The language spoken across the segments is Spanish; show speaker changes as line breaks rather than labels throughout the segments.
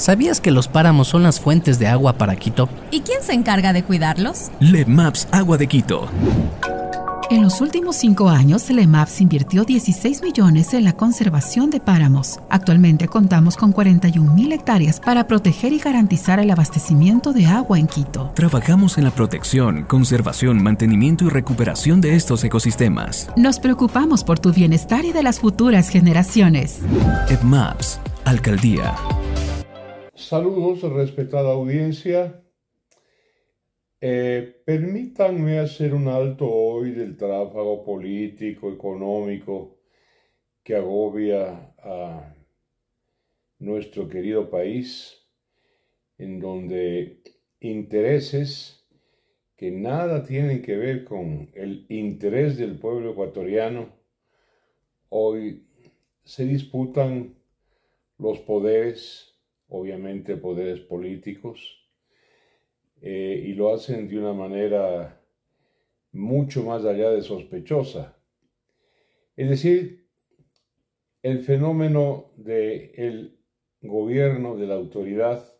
¿Sabías que los páramos son las fuentes de agua para Quito? ¿Y quién se encarga de cuidarlos? LEMAPS Agua de Quito. En los últimos cinco años, LEMAPS invirtió 16 millones en la conservación de páramos. Actualmente contamos con 41 mil hectáreas para proteger y garantizar el abastecimiento de agua en Quito. Trabajamos en la protección, conservación, mantenimiento y recuperación de estos ecosistemas. Nos preocupamos por tu bienestar y de las futuras generaciones. Maps Alcaldía. Saludos, respetada audiencia. Eh, permítanme hacer un alto hoy del tráfago político, económico que agobia a nuestro querido país, en donde intereses que nada tienen que ver con el interés del pueblo ecuatoriano, hoy se disputan los poderes obviamente poderes políticos, eh, y lo hacen de una manera mucho más allá de sospechosa. Es decir, el fenómeno del el gobierno, de la autoridad,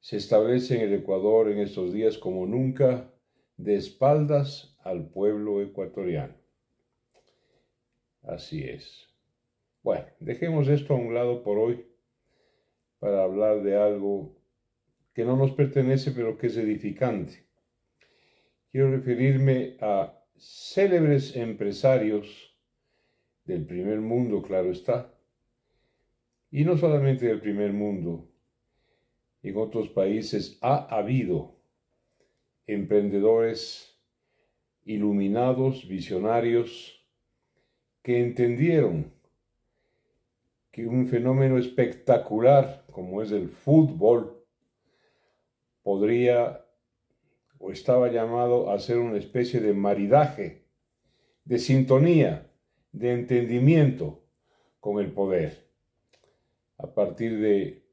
se establece en el Ecuador en estos días como nunca, de espaldas al pueblo ecuatoriano. Así es. Bueno, dejemos esto a un lado por hoy para hablar de algo que no nos pertenece pero que es edificante. Quiero referirme a célebres empresarios del primer mundo, claro está, y no solamente del primer mundo, en otros países ha habido emprendedores iluminados, visionarios, que entendieron que un fenómeno espectacular como es el fútbol, podría o estaba llamado a ser una especie de maridaje, de sintonía, de entendimiento con el poder, a partir de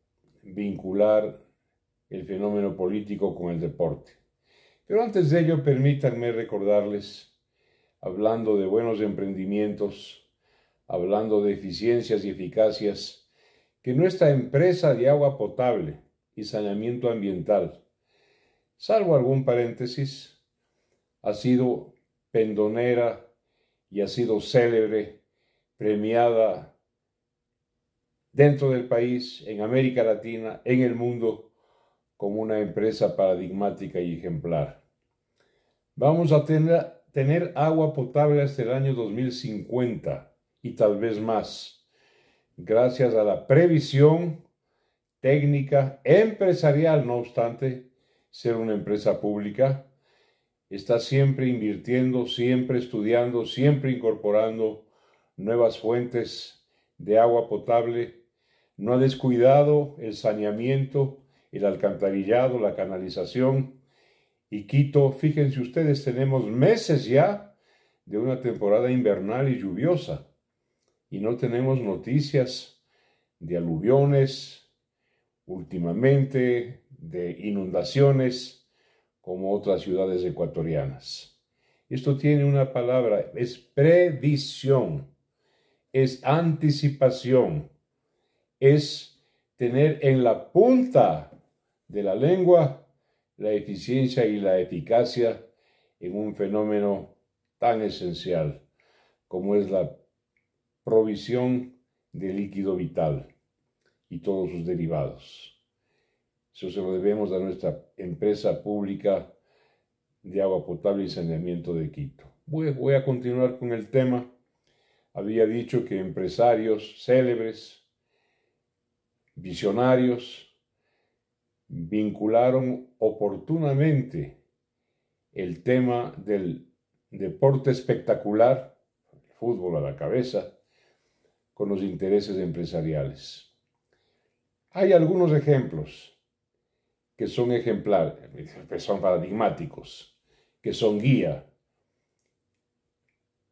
vincular el fenómeno político con el deporte. Pero antes de ello, permítanme recordarles, hablando de buenos emprendimientos, hablando de eficiencias y eficacias, que nuestra empresa de agua potable y saneamiento ambiental, salvo algún paréntesis, ha sido pendonera y ha sido célebre, premiada dentro del país, en América Latina, en el mundo, como una empresa paradigmática y ejemplar. Vamos a tener, tener agua potable hasta el año 2050 y tal vez más gracias a la previsión técnica empresarial, no obstante ser una empresa pública, está siempre invirtiendo, siempre estudiando, siempre incorporando nuevas fuentes de agua potable, no ha descuidado el saneamiento, el alcantarillado, la canalización. Y Quito, fíjense ustedes, tenemos meses ya de una temporada invernal y lluviosa y no tenemos noticias de aluviones últimamente, de inundaciones como otras ciudades ecuatorianas. Esto tiene una palabra, es previsión, es anticipación, es tener en la punta de la lengua la eficiencia y la eficacia en un fenómeno tan esencial como es la provisión de líquido vital y todos sus derivados. Eso se lo debemos a nuestra empresa pública de agua potable y saneamiento de Quito. Voy, voy a continuar con el tema. Había dicho que empresarios célebres, visionarios, vincularon oportunamente el tema del deporte espectacular, el fútbol a la cabeza, con los intereses empresariales. Hay algunos ejemplos que son ejemplares, que son paradigmáticos, que son guía,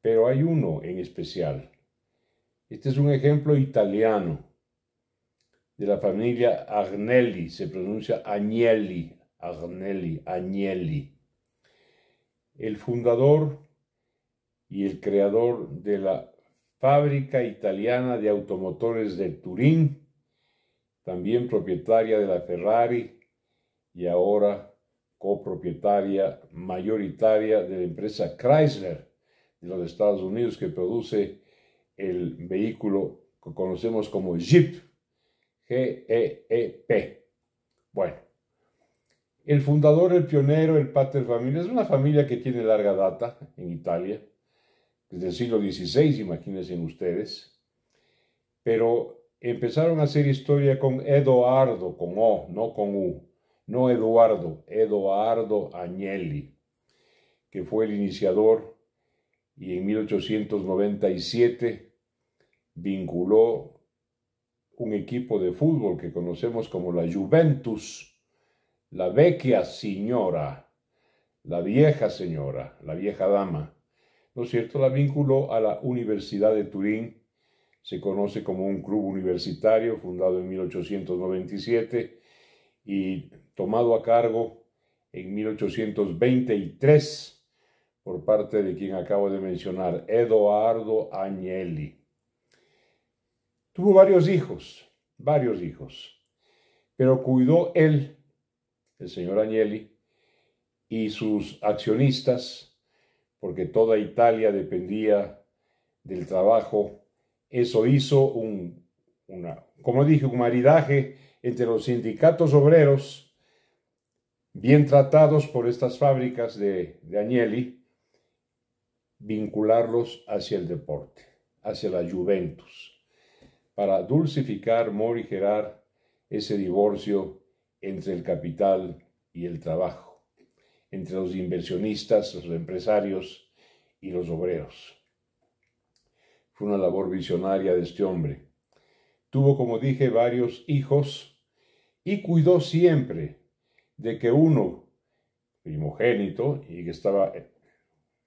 pero hay uno en especial. Este es un ejemplo italiano de la familia Agnelli, se pronuncia Agnelli, Agnelli, Agnelli. El fundador y el creador de la fábrica italiana de automotores de Turín, también propietaria de la Ferrari y ahora copropietaria mayoritaria de la empresa Chrysler de los Estados Unidos que produce el vehículo que conocemos como Jeep, G-E-E-P. Bueno, el fundador, el pionero, el pater familia, es una familia que tiene larga data en Italia desde el siglo XVI, imagínense ustedes, pero empezaron a hacer historia con Eduardo, con O, no con U, no Eduardo, Eduardo Agnelli, que fue el iniciador y en 1897 vinculó un equipo de fútbol que conocemos como la Juventus, la vecchia signora, la vieja señora, la vieja dama, ¿no es cierto?, la vinculó a la Universidad de Turín. Se conoce como un club universitario fundado en 1897 y tomado a cargo en 1823 por parte de quien acabo de mencionar, Eduardo Agnelli. Tuvo varios hijos, varios hijos, pero cuidó él, el señor Agnelli, y sus accionistas porque toda Italia dependía del trabajo. Eso hizo un, una, como dije, un maridaje entre los sindicatos obreros, bien tratados por estas fábricas de, de Agnelli, vincularlos hacia el deporte, hacia la Juventus, para dulcificar, morigerar ese divorcio entre el capital y el trabajo entre los inversionistas, los empresarios y los obreros. Fue una labor visionaria de este hombre. Tuvo, como dije, varios hijos y cuidó siempre de que uno, primogénito, y que estaba eh,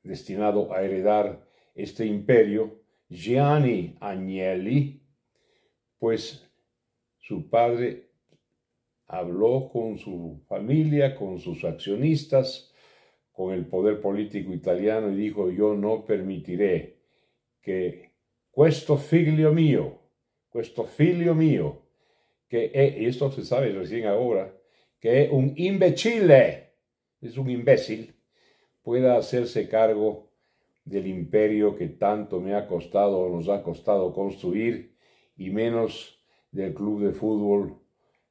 destinado a heredar este imperio, Gianni Agnelli, pues su padre habló con su familia, con sus accionistas, con el poder político italiano y dijo, yo no permitiré que questo figlio mío, questo figlio mío, que es, esto se sabe recién ahora, que un imbecile, es un imbécil, pueda hacerse cargo del imperio que tanto me ha costado o nos ha costado construir, y menos del club de fútbol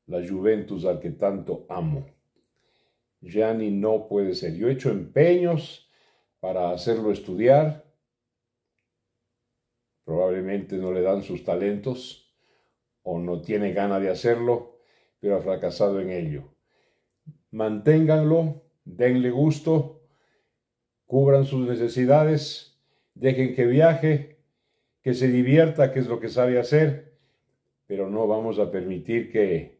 la Juventus al que tanto amo. Gianni no puede ser. Yo he hecho empeños para hacerlo estudiar. Probablemente no le dan sus talentos o no tiene ganas de hacerlo, pero ha fracasado en ello. Manténganlo, denle gusto, cubran sus necesidades, dejen que viaje, que se divierta, que es lo que sabe hacer, pero no vamos a permitir que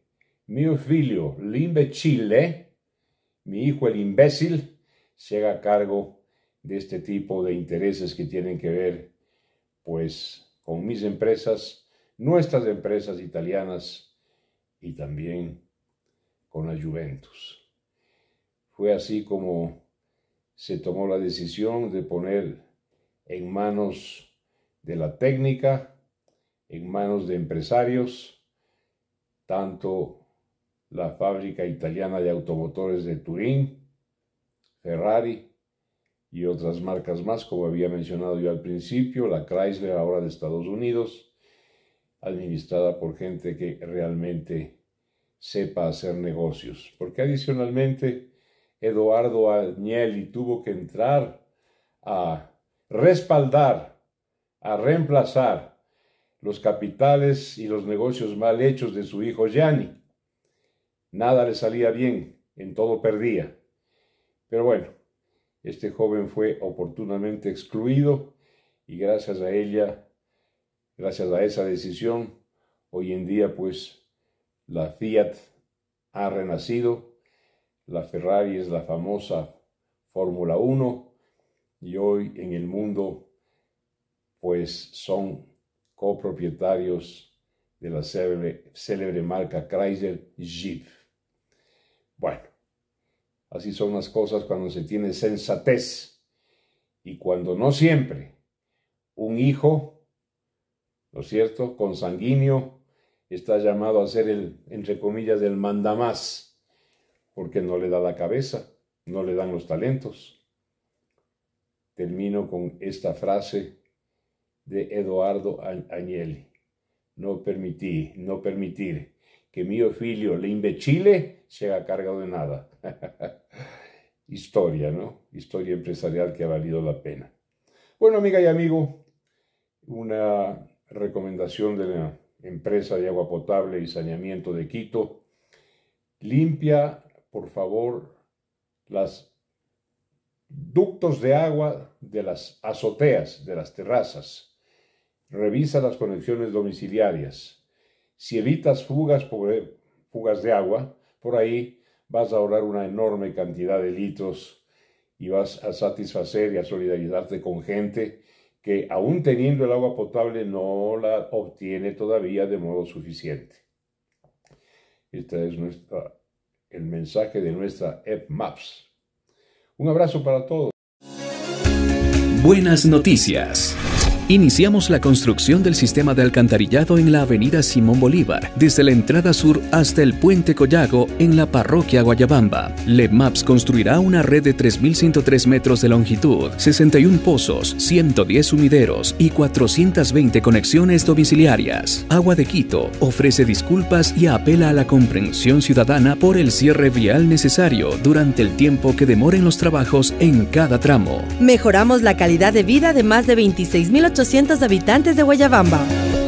chile mi hijo el imbécil, se haga cargo de este tipo de intereses que tienen que ver, pues, con mis empresas, nuestras empresas italianas y también con la Juventus. Fue así como se tomó la decisión de poner en manos de la técnica, en manos de empresarios, tanto la fábrica italiana de automotores de Turín, Ferrari y otras marcas más, como había mencionado yo al principio, la Chrysler ahora de Estados Unidos, administrada por gente que realmente sepa hacer negocios. Porque adicionalmente, Eduardo Agnelli tuvo que entrar a respaldar, a reemplazar los capitales y los negocios mal hechos de su hijo Gianni Nada le salía bien, en todo perdía. Pero bueno, este joven fue oportunamente excluido y gracias a ella, gracias a esa decisión, hoy en día pues la Fiat ha renacido, la Ferrari es la famosa Fórmula 1 y hoy en el mundo pues son copropietarios de la célebre, célebre marca Chrysler Jeep. Bueno, así son las cosas cuando se tiene sensatez y cuando no siempre un hijo, ¿no es cierto?, consanguíneo, está llamado a ser el, entre comillas, el mandamás, porque no le da la cabeza, no le dan los talentos. Termino con esta frase de Eduardo Agnelli. No permití, no permitir que mi filio, chile, imbecile, llega cargado de nada. Historia, ¿no? Historia empresarial que ha valido la pena. Bueno, amiga y amigo, una recomendación de la empresa de agua potable y saneamiento de Quito. Limpia, por favor, las ductos de agua de las azoteas, de las terrazas. Revisa las conexiones domiciliarias si evitas fugas, eh, fugas de agua, por ahí vas a ahorrar una enorme cantidad de litros y vas a satisfacer y a solidarizarte con gente que aún teniendo el agua potable no la obtiene todavía de modo suficiente. Este es nuestra, el mensaje de nuestra App Maps. Un abrazo para todos. Buenas noticias. Iniciamos la construcción del sistema de alcantarillado en la avenida Simón Bolívar, desde la entrada sur hasta el puente Collago en la parroquia Guayabamba. LEMAPS construirá una red de 3.103 metros de longitud, 61 pozos, 110 humideros y 420 conexiones domiciliarias. Agua de Quito ofrece disculpas y apela a la comprensión ciudadana por el cierre vial necesario durante el tiempo que demoren los trabajos en cada tramo. Mejoramos la calidad de vida de más de 26.000 800 habitantes de Guayabamba.